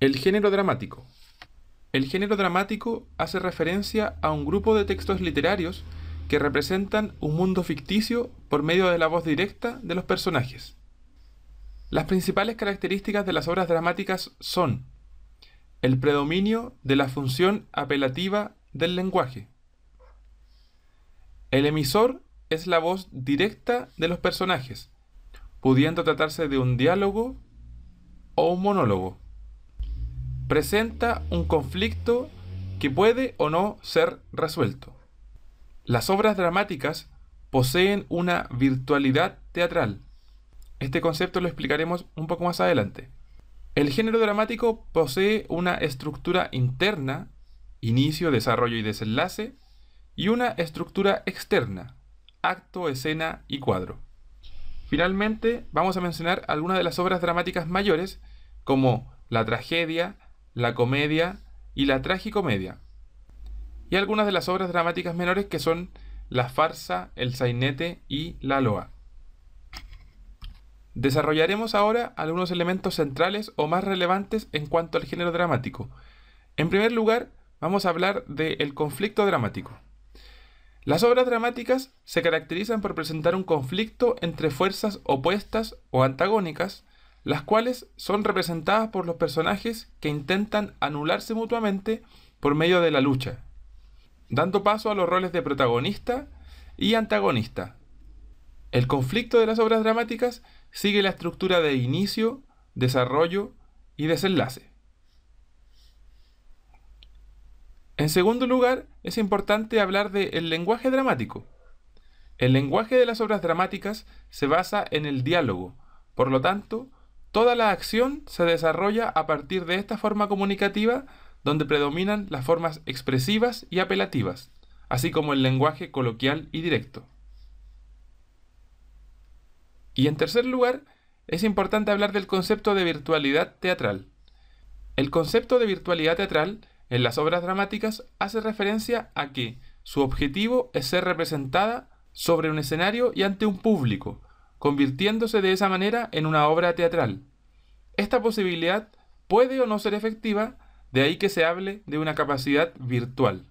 El género dramático. El género dramático hace referencia a un grupo de textos literarios que representan un mundo ficticio por medio de la voz directa de los personajes. Las principales características de las obras dramáticas son el predominio de la función apelativa del lenguaje. El emisor es la voz directa de los personajes, pudiendo tratarse de un diálogo o un monólogo presenta un conflicto que puede o no ser resuelto. Las obras dramáticas poseen una virtualidad teatral. Este concepto lo explicaremos un poco más adelante. El género dramático posee una estructura interna, inicio, desarrollo y desenlace, y una estructura externa, acto, escena y cuadro. Finalmente, vamos a mencionar algunas de las obras dramáticas mayores, como la tragedia, la comedia y la tragicomedia. Y algunas de las obras dramáticas menores que son la farsa, el sainete y la loa. Desarrollaremos ahora algunos elementos centrales o más relevantes en cuanto al género dramático. En primer lugar, vamos a hablar del conflicto dramático. Las obras dramáticas se caracterizan por presentar un conflicto entre fuerzas opuestas o antagónicas las cuales son representadas por los personajes que intentan anularse mutuamente por medio de la lucha, dando paso a los roles de protagonista y antagonista. El conflicto de las obras dramáticas sigue la estructura de inicio, desarrollo y desenlace. En segundo lugar, es importante hablar del lenguaje dramático. El lenguaje de las obras dramáticas se basa en el diálogo, por lo tanto, Toda la acción se desarrolla a partir de esta forma comunicativa donde predominan las formas expresivas y apelativas, así como el lenguaje coloquial y directo. Y en tercer lugar, es importante hablar del concepto de virtualidad teatral. El concepto de virtualidad teatral en las obras dramáticas hace referencia a que su objetivo es ser representada sobre un escenario y ante un público, convirtiéndose de esa manera en una obra teatral. Esta posibilidad puede o no ser efectiva, de ahí que se hable de una capacidad virtual.